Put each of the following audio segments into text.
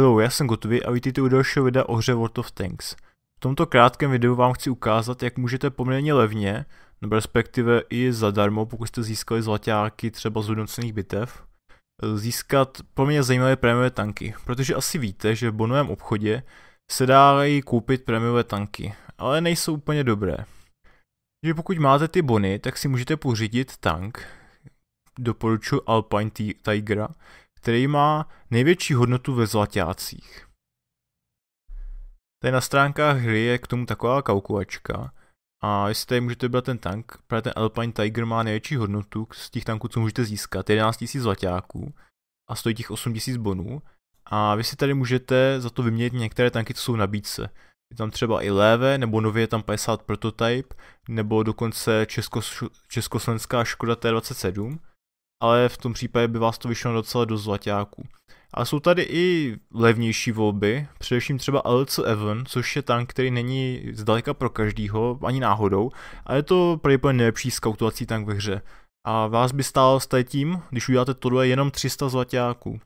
Hello, já jsem Gotovi a vítejte u dalšího videa o hře World of Tanks. V tomto krátkém videu vám chci ukázat, jak můžete poměrně levně, nebo respektive i zadarmo, pokud jste získali zlatáky třeba z hodnocených bitev, získat poměrně zajímavé prémiové tanky, protože asi víte, že v bonovém obchodě se dají koupit prémiové tanky, ale nejsou úplně dobré. Takže pokud máte ty bony, tak si můžete pořídit tank, doporučuji Alpine Tigra, který má největší hodnotu ve zlatácích. Tady na stránkách hry je k tomu taková kalkulačka, a jestli tady můžete vybrat ten tank, právě ten Alpine Tiger má největší hodnotu z těch tanků, co můžete získat, 11 000 zlatáků a stojí těch 8 000 bonů. A vy si tady můžete za to vyměnit některé tanky, co jsou na bíce. Je tam třeba i Léve, nebo nově je tam 50 Prototype, nebo dokonce Českos- Československá Škoda T27 ale v tom případě by vás to vyšlo docela do zlaťáků. A jsou tady i levnější volby, především třeba LC Evan, což je tank, který není zdaleka pro každýho, ani náhodou, a je to pravděpodobně nejlepší skautovací tank ve hře. A vás by stálo s tím, když uděláte tohle jenom 300 zlaťáků,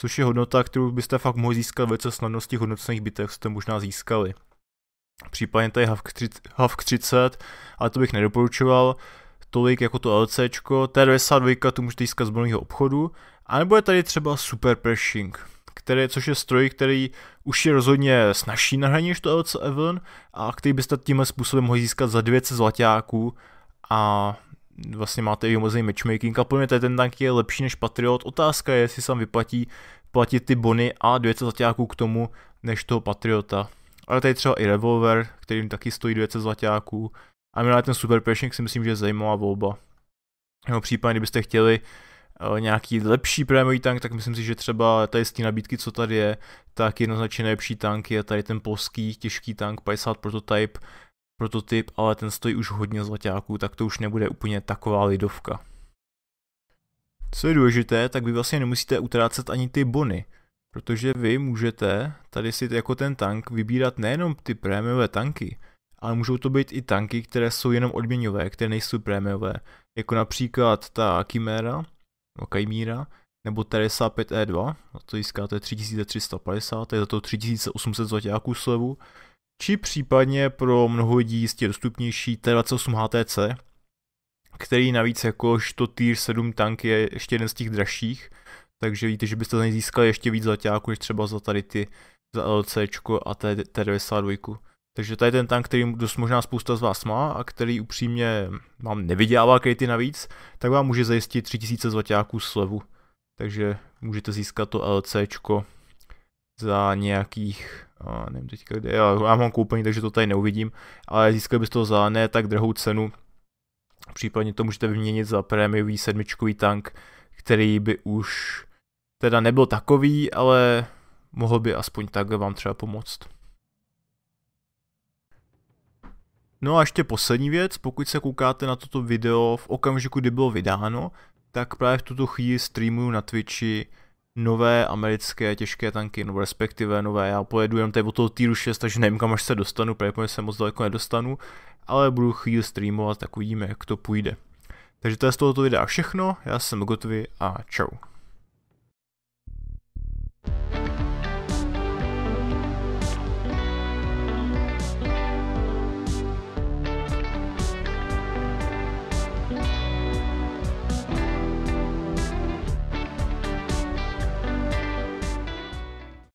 což je hodnota, kterou byste fakt mohli získat velice snadno z těch hodnocných bitev, jste možná získali. Případně tady 30, Havk 30, ale to bych nedoporučoval, tolik jako to LCčko, t 92, tu můžete získat z bolního obchodu, anebo je tady třeba Super Pershing, který, což je stroj, který už je rozhodně snažší na hraní než to LC Evelyn a který byste tímhle způsobem mohli získat za 200 zlatáků a vlastně máte i omezený matchmaking a podle mě ten tank je lepší než Patriot. Otázka je, jestli vám vyplatí platit ty bony a 200 zlatáků k tomu, než toho Patriota. Ale tady třeba i revolver, kterým taky stojí 200 zlatáků a minulý ten Super Passion si myslím, že je zajímavá volba. No, případně, kdybyste chtěli uh, nějaký lepší prémový tank, tak myslím si, že třeba tady z té nabídky, co tady je, tak jednoznačně nejlepší tank je tady ten polský těžký tank 50 prototyp, prototyp, ale ten stojí už hodně zlatáků, tak to už nebude úplně taková lidovka. Co je důležité, tak vy vlastně nemusíte utrácet ani ty bony, protože vy můžete tady si jako ten tank vybírat nejenom ty prémiové tanky, ale můžou to být i tanky, které jsou jenom odměňové, které nejsou prémiové, jako například ta Chimera, no Chimera, nebo Teresa 5E2, za to získáte 3350, to je za to 3800 zlatáků slevu, či případně pro mnoho lidí jistě dostupnější T28 HTC, který navíc jakožto Tier 7 tank je ještě jeden z těch dražších, takže víte, že byste za něj získali ještě víc zlatáků, než třeba za tady ty, za LCčko a T92. Takže to je ten tank, který dost možná spousta z vás má a který upřímně vám nevydělává kryty navíc, tak vám může zajistit 3000 zlatáků slevu. Takže můžete získat to LCčko za nějakých, a nevím teďka kde, já, já mám koupení, takže to tady neuvidím, ale získali byste to za ne tak drahou cenu, případně to můžete vyměnit za prémiový sedmičkový tank, který by už teda nebyl takový, ale mohl by aspoň takhle vám třeba pomoct. No a ještě poslední věc, pokud se koukáte na toto video v okamžiku, kdy bylo vydáno, tak právě v tuto chvíli streamuju na Twitchi nové americké těžké tanky, nebo respektive nové, já pojedu jenom tady od toho týru 6, takže nevím kam až se dostanu, pravděpodobně se moc daleko nedostanu, ale budu chvíli streamovat, tak uvidíme jak to půjde. Takže to je z tohoto videa všechno, já jsem Gotvi a čau.